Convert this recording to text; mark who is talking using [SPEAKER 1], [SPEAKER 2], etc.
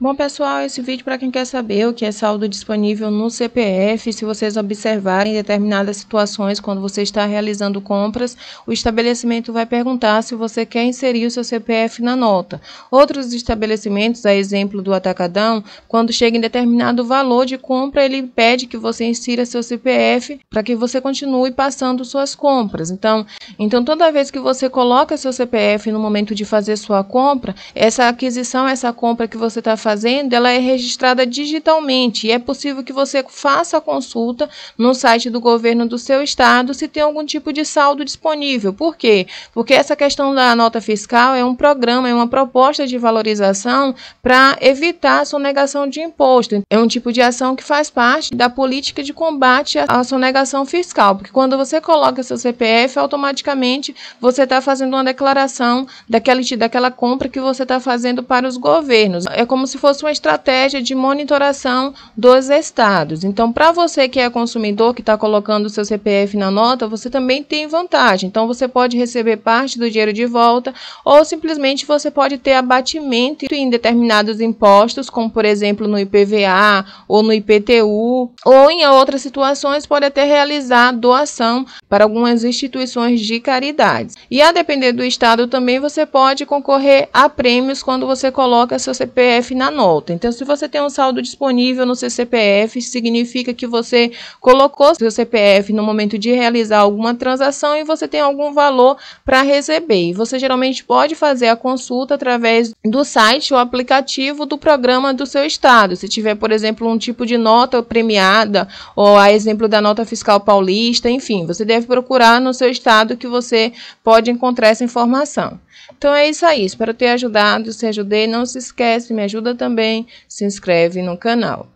[SPEAKER 1] Bom, pessoal, esse vídeo para quem quer saber o que é saldo disponível no CPF, se vocês observarem determinadas situações quando você está realizando compras, o estabelecimento vai perguntar se você quer inserir o seu CPF na nota. Outros estabelecimentos, a exemplo do Atacadão, quando chega em determinado valor de compra, ele pede que você insira seu CPF para que você continue passando suas compras. Então, então toda vez que você coloca seu CPF no momento de fazer sua compra, essa aquisição, essa compra que você está fazendo, ela é registrada digitalmente e é possível que você faça a consulta no site do governo do seu estado se tem algum tipo de saldo disponível. Por quê? Porque essa questão da nota fiscal é um programa, é uma proposta de valorização para evitar a sonegação de imposto. É um tipo de ação que faz parte da política de combate à sonegação fiscal, porque quando você coloca seu CPF, automaticamente você está fazendo uma declaração daquela, daquela compra que você está fazendo para os governos. É como se se fosse uma estratégia de monitoração dos estados. Então, para você que é consumidor, que está colocando o seu CPF na nota, você também tem vantagem. Então, você pode receber parte do dinheiro de volta ou simplesmente você pode ter abatimento em determinados impostos, como por exemplo no IPVA ou no IPTU, ou em outras situações pode até realizar doação para algumas instituições de caridades. E a depender do estado também você pode concorrer a prêmios quando você coloca seu CPF na na nota. Então, se você tem um saldo disponível no seu CPF, significa que você colocou seu CPF no momento de realizar alguma transação e você tem algum valor para receber. E você geralmente pode fazer a consulta através do site ou aplicativo do programa do seu estado. Se tiver, por exemplo, um tipo de nota premiada, ou a exemplo da nota fiscal paulista, enfim, você deve procurar no seu estado que você pode encontrar essa informação. Então é isso aí, espero ter ajudado. Se ajudei, não se esquece, me ajuda também se inscreve no canal.